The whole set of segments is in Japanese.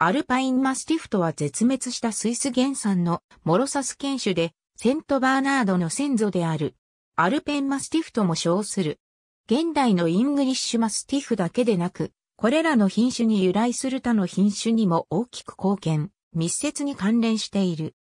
アルパインマスティフとは絶滅したスイス原産のモロサス犬種で、セントバーナードの先祖である。アルペンマスティフとも称する。現代のイングリッシュマスティフだけでなく、これらの品種に由来する他の品種にも大きく貢献、密接に関連している。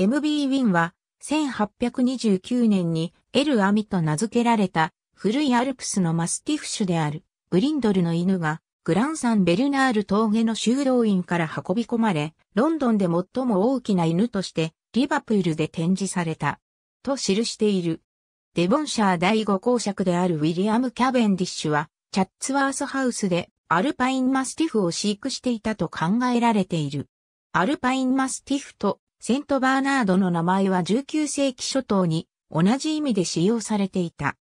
MB ウィンは、1829年にエル・アミと名付けられた古いアルプスのマスティフ種であるブリンドルの犬がグランサン・ベルナール峠の修道院から運び込まれ、ロンドンで最も大きな犬として、リバプールで展示された。と記している。デボンシャー第5公爵であるウィリアム・キャベンディッシュは、チャッツワースハウスでアルパインマスティフを飼育していたと考えられている。アルパインマスティフとセントバーナードの名前は19世紀初頭に同じ意味で使用されていた。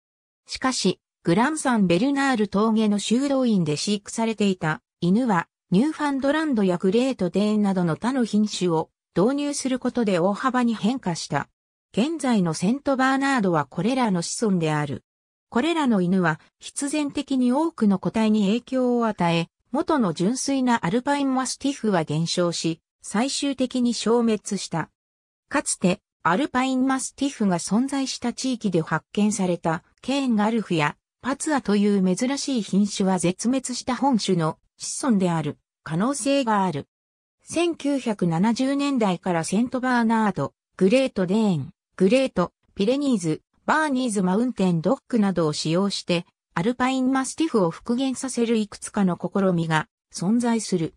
しかし、グランサン・ベルナール峠の修道院で飼育されていた犬は、ニューファンドランドやグレートデーンなどの他の品種を導入することで大幅に変化した。現在のセントバーナードはこれらの子孫である。これらの犬は必然的に多くの個体に影響を与え、元の純粋なアルパインマスティフは減少し、最終的に消滅した。かつて、アルパインマスティフが存在した地域で発見された、ケーンガルフやパツアという珍しい品種は絶滅した本種の子孫である可能性がある。1970年代からセントバーナード、グレートデーン、グレート、ピレニーズ、バーニーズマウンテンドッグなどを使用して、アルパインマスティフを復元させるいくつかの試みが存在する。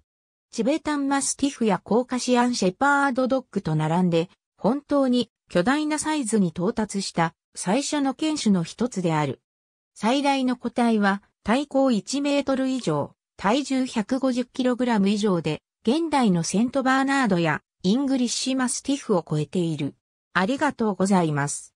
チベタンマスティフやコーカシアンシェパードドッグと並んで、本当に巨大なサイズに到達した最初の犬種の一つである。最大の個体は体高1メートル以上、体重1 5 0ラム以上で、現代のセントバーナードやイングリッシュマスティフを超えている。ありがとうございます。